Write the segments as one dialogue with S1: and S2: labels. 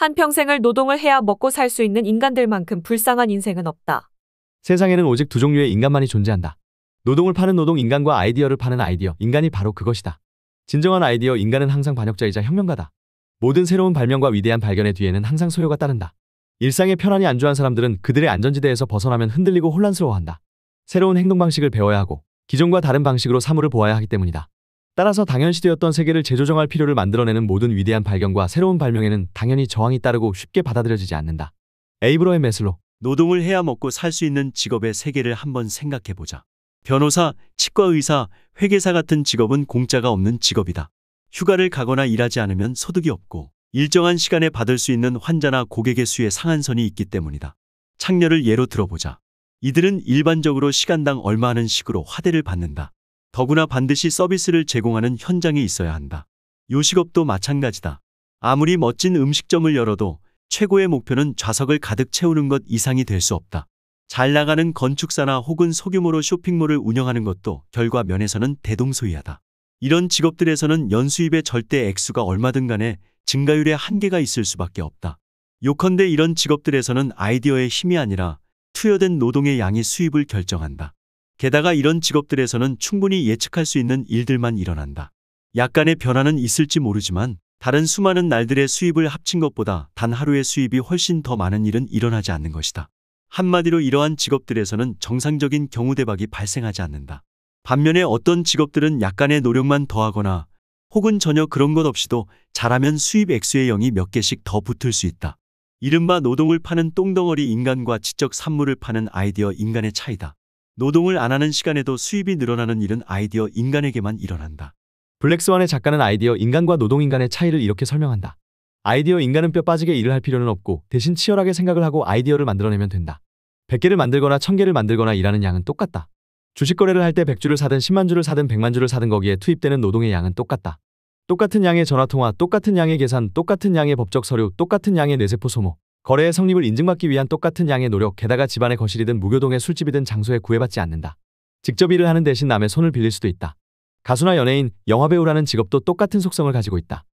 S1: 한평생을 노동을 해야 먹고 살 수 있는 인간들만큼 불쌍한 인생은 없다. 세상에는 오직 두 종류의 인간만이 존재한다. 노동을 파는 노동 인간과 아이디어를 파는 아이디어 인간이 바로 그것이다. 진정한 아이디어 인간은 항상 반역자이자 혁명가다. 모든 새로운 발명과 위대한 발견의 뒤에는 항상 소요가 따른다. 일상에 편안히 안주한 사람들은 그들의 안전지대에서 벗어나면 흔들리고 혼란스러워한다. 새로운 행동 방식을 배워야 하고 기존과 다른 방식으로 사물을 보아야 하기 때문이다. 따라서 당연시되었던 세계를 재조정할 필요를 만들어내는 모든 위대한 발견과 새로운 발명에는 당연히 저항이 따르고 쉽게 받아들여지지 않는다. 에이브러의 메슬로 노동을 해야 먹고
S2: 살 수 있는 직업의 세계를 한번 생각해보자. 변호사, 치과의사, 회계사 같은 직업은 공짜가 없는 직업이다. 휴가를 가거나 일하지 않으면 소득이 없고 일정한 시간에 받을 수 있는 환자나 고객의 수의 상한선이 있기 때문이다. 창녀를 예로 들어보자. 이들은 일반적으로 시간당 얼마 하는 식으로 화대를 받는다. 더구나 반드시 서비스를 제공하는 현장이 있어야 한다. 요식업도 마찬가지다. 아무리 멋진 음식점을 열어도 최고의 목표는 좌석을 가득 채우는 것 이상이 될 수 없다. 잘 나가는 건축사나 혹은 소규모로 쇼핑몰을 운영하는 것도 결과 면에서는 대동소이하다. 이런 직업들에서는 연수입의 절대 액수가 얼마든 간에 증가율의 한계가 있을 수밖에 없다. 요컨대 이런 직업들에서는 아이디어의 힘이 아니라 투여된 노동의 양이 수입을 결정한다. 게다가 이런 직업들에서는 충분히 예측할 수 있는 일들만 일어난다. 약간의 변화는 있을지 모르지만 다른 수많은 날들의 수입을 합친 것보다 단 하루의 수입이 훨씬 더 많은 일은 일어나지 않는 것이다. 한마디로 이러한 직업들에서는 정상적인 경우 대박이 발생하지 않는다. 반면에 어떤 직업들은 약간의 노력만 더하거나 혹은 전혀 그런 것 없이도 잘하면 수입 액수의 영이몇 개씩 더 붙을 수 있다. 이른바 노동을 파는 똥덩어리 인간과 지적 산물을 파는 아이디어 인간의 차이다. 노동을 안 하는 시간에도 수입이 늘어나는 일은 아이디어 인간에게만
S1: 일어난다. 블랙스완의 작가는 아이디어 인간과 노동 인간의 차이를 이렇게 설명한다. 아이디어 인간은 뼈 빠지게 일을 할 필요는 없고 대신 치열하게 생각을 하고 아이디어를 만들어내면 된다. 100개를 만들거나 1000개를 만들거나 일하는 양은 똑같다. 주식 거래를 할 때 100주를 사든 10만 주를 사든 100만 주를 사든 거기에 투입되는 노동의 양은 똑같다. 똑같은 양의 전화통화, 똑같은 양의 계산, 똑같은 양의 법적 서류, 똑같은 양의 뇌세포 소모. 거래의 성립을 인증받기 위한 똑같은 양의 노력 게다가 집안의 거실이든 무교동의 술집이든 장소에 구애받지 않는다. 직접 일을 하는 대신 남의 손을 빌릴 수도 있다. 가수나 연예인, 영화배우라는 직업도 똑같은 속성을 가지고 있다.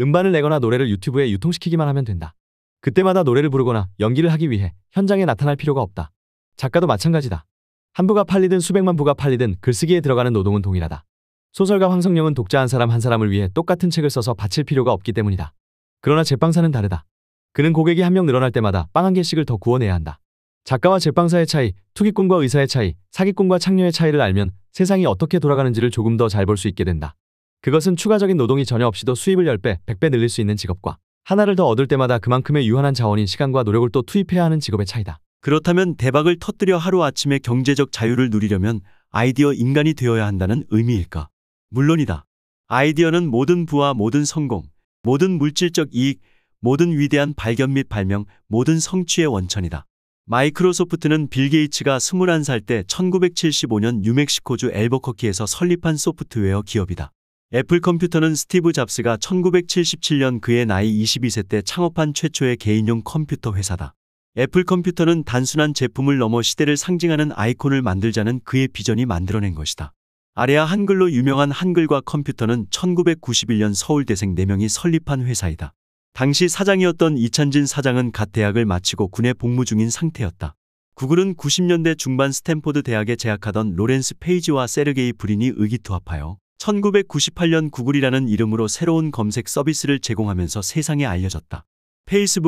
S1: 음반을 내거나 노래를 유튜브에 유통시키기만 하면 된다. 그때마다 노래를 부르거나 연기를 하기 위해 현장에 나타날 필요가 없다. 작가도 마찬가지다. 한 부가 팔리든 수백만 부가 팔리든 글쓰기에 들어가는 노동은 동일하다. 소설가 황성영은 독자 한 사람 한 사람을 위해 똑같은 책을 써서 바칠 필요가 없기 때문이다. 그러나 제빵사는 다르다. 그는 고객이 한 명 늘어날 때마다 빵 한 개씩을 더 구워내야 한다. 작가와 제빵사의 차이, 투기꾼과 의사의 차이, 사기꾼과 창녀의 차이를 알면 세상이 어떻게 돌아가는지를 조금 더 잘 볼 수 있게 된다. 그것은 추가적인 노동이 전혀 없이도 수입을 10배, 100배 늘릴 수 있는 직업과 하나를 더 얻을 때마다 그만큼의 유한한 자원인 시간과 노력을 또 투입해야 하는 직업의 차이다. 그렇다면 대박을
S2: 터뜨려 하루아침에 경제적 자유를 누리려면 아이디어 인간이 되어야 한다는 의미일까? 물론이다. 아이디어는 모든 부와 모든 성공, 모든 물질적 이익, 모든 위대한 발견 및 발명, 모든 성취의 원천이다. 마이크로소프트는 빌 게이츠가 21살 때 1975년 뉴멕시코주 엘버커키에서 설립한 소프트웨어 기업이다. 애플 컴퓨터는 스티브 잡스가 1977년 그의 나이 22세 때 창업한 최초의 개인용 컴퓨터 회사다. 애플 컴퓨터는 단순한 제품을 넘어 시대를 상징하는 아이콘을 만들자는 그의 비전이 만들어낸 것이다. 아래아 한글로 유명한 한글과 컴퓨터는 1991년 서울대생 4명이 설립한 회사이다. 당시 사장이었던 이찬진 사장은 갓 대학을 마치고 군에 복무 중인 상태였다. 구글은 90년대 중반 스탠포드 대학에 재학하던 로렌스 페이지와 세르게이 브린이 의기투합하여 1998년 구글이라는 이름으로 새로운 검색 서비스를 제공하면서 세상에 알려졌다.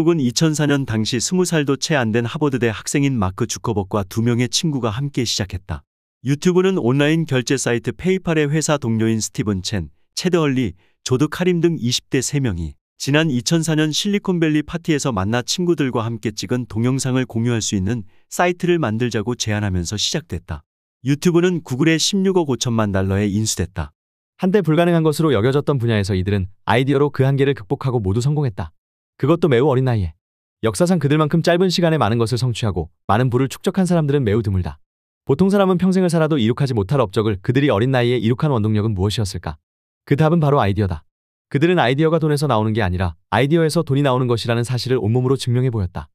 S2: 페이스북은 2004년 당시 20살도 채 안 된 하버드대 학생인 마크 주커버과 두 명의 친구가 함께 시작했다. 유튜브는 온라인 결제 사이트 페이팔의 회사 동료인 스티븐 첸, 체드 얼리, 조드 카림 등 20대 3명이 지난 2004년 실리콘밸리 파티에서 만나 친구들과 함께 찍은 동영상을 공유할 수 있는 사이트를
S1: 만들자고 제안하면서 시작됐다. 유튜브는 구글에 16억 5천만 달러에 인수됐다. 한때 불가능한 것으로 여겨졌던 분야에서 이들은 아이디어로 그 한계를 극복하고 모두 성공했다. 그것도 매우 어린 나이에. 역사상 그들만큼 짧은 시간에 많은 것을 성취하고 많은 부를 축적한 사람들은 매우 드물다. 보통 사람은 평생을 살아도 이룩하지 못할 업적을 그들이 어린 나이에 이룩한 원동력은 무엇이었을까? 그 답은 바로 아이디어다. 그들은 아이디어가 돈에서 나오는 게 아니라 아이디어에서 돈이 나오는 것이라는 사실을 온몸으로 증명해 보였다.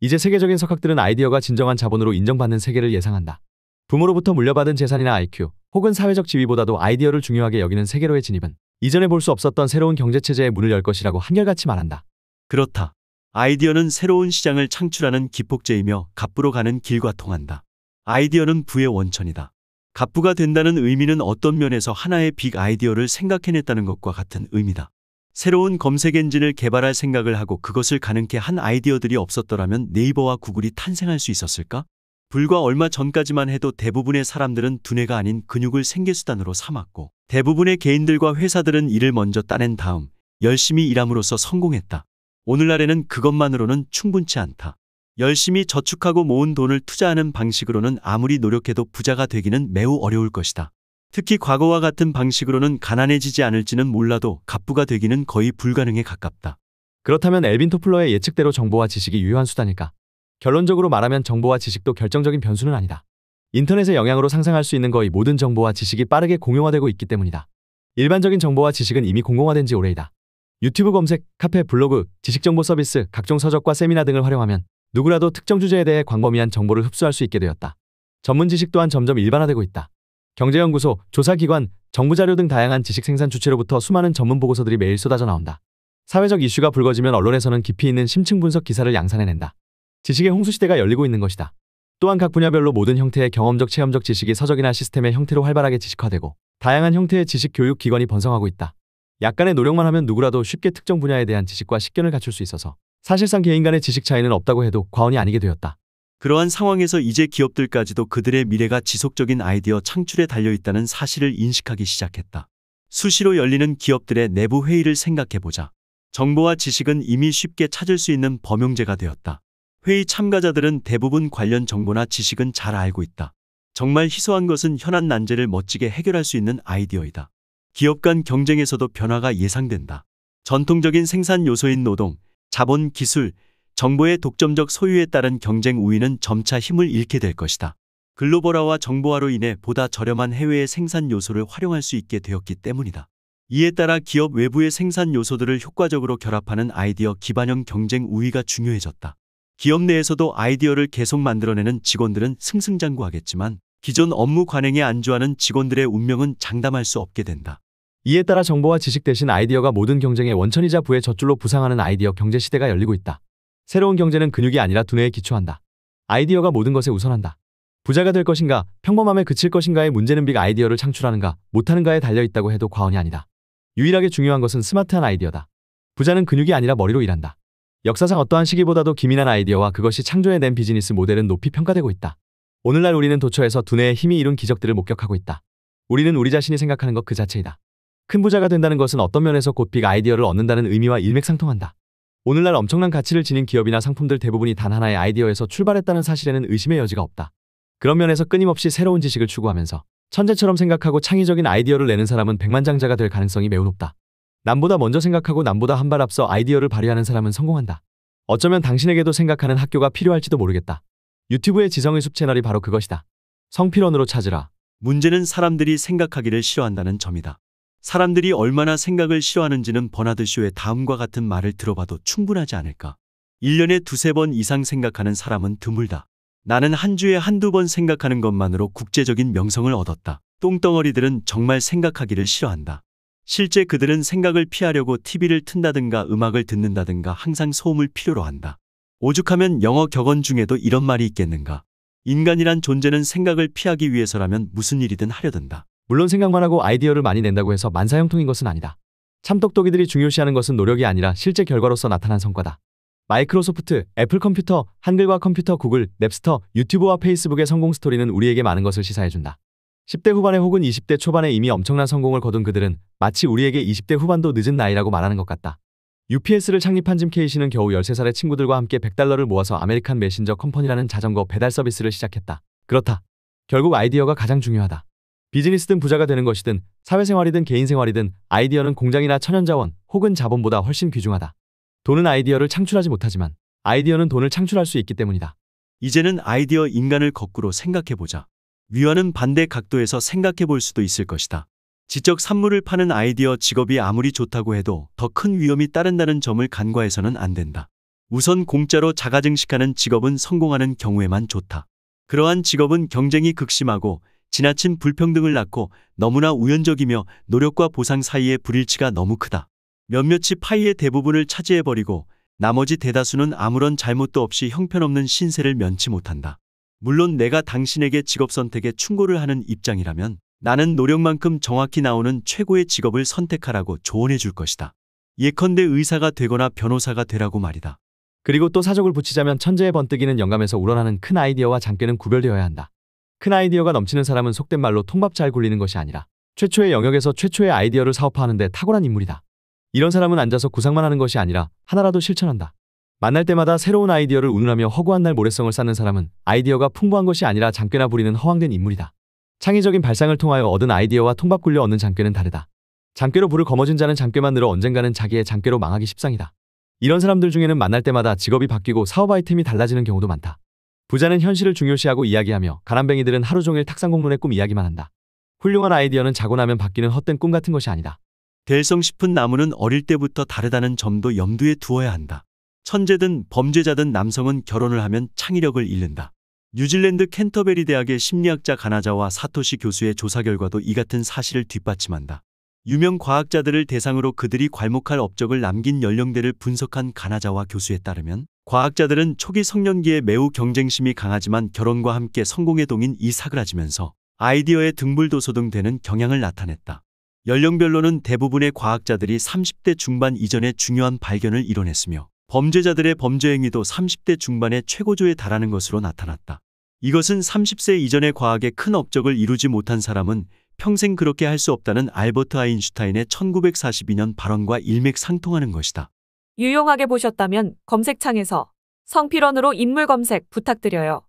S1: 이제 세계적인 석학들은 아이디어가 진정한 자본으로 인정받는 세계를 예상한다. 부모로부터 물려받은 재산이나 IQ 혹은 사회적 지위보다도 아이디어를 중요하게 여기는 세계로의 진입은 이전에 볼 수 없었던 새로운 경제체제의 문을 열 것이라고 한결같이 말한다.
S2: 그렇다. 아이디어는 새로운 시장을 창출하는 기폭제이며 갑부로 가는 길과 통한다. 아이디어는 부의 원천이다. 갑부가 된다는 의미는 어떤 면에서 하나의 빅 아이디어를 생각해냈다는 것과 같은 의미다. 새로운 검색 엔진을 개발할 생각을 하고 그것을 가능케 한 아이디어들이 없었더라면 네이버와 구글이 탄생할 수 있었을까? 불과 얼마 전까지만 해도 대부분의 사람들은 두뇌가 아닌 근육을 생계수단으로 삼았고 대부분의 개인들과 회사들은 이를 먼저 따낸 다음 열심히 일함으로써 성공했다. 오늘날에는 그것만으로는 충분치 않다. 열심히 저축하고 모은 돈을 투자하는 방식으로는 아무리 노력해도 부자가 되기는 매우 어려울 것이다. 특히 과거와 같은 방식으로는 가난해지지 않을지는 몰라도 갑부가 되기는 거의 불가능에 가깝다. 그렇다면
S1: 엘빈 토플러의 예측대로 정보와 지식이 유효한 수단일까? 결론적으로 말하면 정보와 지식도 결정적인 변수는 아니다. 인터넷의 영향으로 상상할 수 있는 거의 모든 정보와 지식이 빠르게 공용화되고 있기 때문이다. 일반적인 정보와 지식은 이미 공공화된 지 오래이다. 유튜브 검색, 카페, 블로그, 지식정보 서비스, 각종 서적과 세미나 등을 활용하면 누구라도 특정 주제에 대해 광범위한 정보를 흡수할 수 있게 되었다. 전문 지식 또한 점점 일반화되고 있다. 경제연구소, 조사기관, 정부자료 등 다양한 지식 생산 주체로부터 수많은 전문 보고서들이 매일 쏟아져 나온다. 사회적 이슈가 불거지면 언론에서는 깊이 있는 심층 분석 기사를 양산해낸다. 지식의 홍수시대가 열리고 있는 것이다. 또한 각 분야별로 모든 형태의 경험적 체험적 지식이 서적이나 시스템의 형태로 활발하게 지식화되고 다양한 형태의 지식 교육 기관이 번성하고 있다. 약간의 노력만 하면 누구라도 쉽게 특정 분야에 대한 지식과 식견을 갖출 수 있어서 사실상 개인 간의 지식 차이는 없다고 해도 과언이 아니게 되었다.
S2: 그러한 상황에서 이제 기업들까지도 그들의 미래가 지속적인 아이디어 창출에 달려 있다는 사실을 인식하기 시작했다. 수시로 열리는 기업들의 내부 회의를 생각해보자. 정보와 지식은 이미 쉽게 찾을 수 있는 범용제가 되었다. 회의 참가자들은 대부분 관련 정보나 지식은 잘 알고 있다. 정말 희소한 것은 현안 난제를 멋지게 해결할 수 있는 아이디어이다. 기업 간 경쟁에서도 변화가 예상된다. 전통적인 생산 요소인 노동, 자본, 기술, 정보의 독점적 소유에 따른 경쟁 우위는 점차 힘을 잃게 될 것이다. 글로벌화와 정보화로 인해 보다 저렴한 해외의 생산 요소를 활용할 수 있게 되었기 때문이다. 이에 따라 기업 외부의 생산 요소들을 효과적으로 결합하는 아이디어 기반형 경쟁 우위가 중요해졌다. 기업 내에서도 아이디어를 계속 만들어내는 직원들은 승승장구하겠지만 기존 업무 관행에 안주하는 직원들의 운명은 장담할 수 없게
S1: 된다. 이에 따라 정보와 지식 대신 아이디어가 모든 경쟁의 원천이자 부의 젖줄로 부상하는 아이디어 경제 시대가 열리고 있다. 새로운 경제는 근육이 아니라 두뇌에 기초한다. 아이디어가 모든 것에 우선한다. 부자가 될 것인가, 평범함에 그칠 것인가의 문제는 빅 아이디어를 창출하는가, 못하는가에 달려있다고 해도 과언이 아니다. 유일하게 중요한 것은 스마트한 아이디어다. 부자는 근육이 아니라 머리로 일한다. 역사상 어떠한 시기보다도 기민한 아이디어와 그것이 창조해낸 비즈니스 모델은 높이 평가되고 있다. 오늘날 우리는 도처에서 두뇌의 힘이 이룬 기적들을 목격하고 있다. 우리는 우리 자신이 생각하는 것 그 자체이다. 큰 부자가 된다는 것은 어떤 면에서 곧 빅 아이디어를 얻는다는 의미와 일맥상통한다. 오늘날 엄청난 가치를 지닌 기업이나 상품들 대부분이 단 하나의 아이디어에서 출발했다는 사실에는 의심의 여지가 없다. 그런 면에서 끊임없이 새로운 지식을 추구하면서 천재처럼 생각하고 창의적인 아이디어를 내는 사람은 백만장자가 될 가능성이 매우 높다. 남보다 먼저 생각하고 남보다 한 발 앞서 아이디어를 발휘하는 사람은 성공한다. 어쩌면 당신에게도 생각하는 학교가 필요할지도 모르겠다. 유튜브의 지성의숲 채널이 바로 그것이다. 성필원으로 찾으라. 문제는 사람들이 생각하기를 싫어한다는 점이다.
S2: 사람들이 얼마나 생각을 싫어하는지는 버나드쇼의 다음과 같은 말을 들어봐도 충분하지 않을까. 1년에 두세 번 이상 생각하는 사람은 드물다. 나는 한 주에 한두 번 생각하는 것만으로 국제적인 명성을 얻었다. 똥덩어리들은 정말 생각하기를 싫어한다. 실제 그들은 생각을 피하려고 TV를 튼다든가 음악을 듣는다든가 항상 소음을 필요로 한다. 오죽하면 영어 격언 중에도 이런 말이 있겠는가.
S1: 인간이란 존재는 생각을 피하기 위해서라면 무슨 일이든 하려든다. 물론 생각만 하고 아이디어를 많이 낸다고 해서 만사형통인 것은 아니다. 참똑똑이들이 중요시하는 것은 노력이 아니라 실제 결과로서 나타난 성과다. 마이크로소프트, 애플 컴퓨터, 한글과 컴퓨터, 구글, 넵스터, 유튜브와 페이스북의 성공 스토리는 우리에게 많은 것을 시사해준다. 10대 후반에 혹은 20대 초반에 이미 엄청난 성공을 거둔 그들은 마치 우리에게 20대 후반도 늦은 나이라고 말하는 것 같다. UPS를 창립한 짐 케이시는 겨우 13살의 친구들과 함께 100달러를 모아서 아메리칸 메신저 컴퍼니라는 자전거 배달 서비스를 시작했다. 그렇다. 결국 아이디어가 가장 중요하다. 비즈니스든 부자가 되는 것이든 사회생활이든 개인생활이든 아이디어는 공장이나 천연자원 혹은 자본보다 훨씬 귀중하다. 돈은 아이디어를 창출하지 못하지만 아이디어는 돈을 창출할 수 있기 때문이다. 이제는 아이디어 인간을
S2: 거꾸로 생각해보자. 위와는 반대 각도에서 생각해볼 수도 있을 것이다. 지적 산물을 파는 아이디어 직업이 아무리 좋다고 해도 더 큰 위험이 따른다는 점을 간과해서는 안 된다. 우선 공짜로 자가증식하는 직업은 성공하는 경우에만 좋다. 그러한 직업은 경쟁이 극심하고 지나친 불평등을 낳고 너무나 우연적이며 노력과 보상 사이의 불일치가 너무 크다. 몇몇이 파이의 대부분을 차지해버리고 나머지 대다수는 아무런 잘못도 없이 형편없는 신세를 면치 못한다. 물론 내가 당신에게 직업 선택에 충고를 하는 입장이라면 나는 노력만큼 정확히 나오는
S1: 최고의 직업을 선택하라고 조언해 줄 것이다. 예컨대 의사가 되거나 변호사가 되라고 말이다. 그리고 또 사족을 붙이자면 천재의 번뜩이는 영감에서 우러나는 큰 아이디어와 장꾀는 구별되어야 한다. 큰 아이디어가 넘치는 사람은 속된 말로 통밥 잘 굴리는 것이 아니라 최초의 영역에서 최초의 아이디어를 사업화하는데 탁월한 인물이다. 이런 사람은 앉아서 구상만 하는 것이 아니라 하나라도 실천한다. 만날 때마다 새로운 아이디어를 운운하며 허구한 날 모래성을 쌓는 사람은 아이디어가 풍부한 것이 아니라 장깨나 부리는 허황된 인물이다. 창의적인 발상을 통하여 얻은 아이디어와 통밥 굴려 얻는 장깨는 다르다. 장깨로 불을 거머쥔 자는 장깨만 늘어 언젠가는 자기의 장깨로 망하기 십상이다. 이런 사람들 중에는 만날 때마다 직업이 바뀌고 사업 아이템이 달라지는 경우도 많다. 부자는 현실을 중요시하고 이야기하며 가난뱅이들은 하루 종일 탁상공론의 꿈 이야기만 한다. 훌륭한 아이디어는 자고 나면 바뀌는 헛된 꿈 같은 것이 아니다. 대성 싶은 나무는 어릴 때부터 다르다는 점도 염두에 두어야 한다.
S2: 천재든 범죄자든 남성은 결혼을 하면 창의력을 잃는다. 뉴질랜드 켄터베리 대학의 심리학자 가나자와 사토시 교수의 조사 결과도 이 같은 사실을 뒷받침한다. 유명 과학자들을 대상으로 그들이 괄목할 업적을 남긴 연령대를 분석한 가나자와 교수에 따르면 과학자들은 초기 성년기에 매우 경쟁심이 강하지만 결혼과 함께 성공의 동인 이 사그라지면서 아이디어의 등불도소 등 되는 경향을 나타냈다. 연령별로는 대부분의 과학자들이 30대 중반 이전에 중요한 발견을 이뤄냈으며 범죄자들의 범죄 행위도 30대 중반에 최고조에 달하는 것으로 나타났다. 이것은 30세 이전의 과학에 큰 업적을 이루지 못한 사람은 평생 그렇게 할 수 없다는 알버트 아인슈타인의 1942년 발언과 일맥상통하는 것이다.
S1: 유용하게 보셨다면 검색창에서 성필원으로 인물 검색 부탁드려요.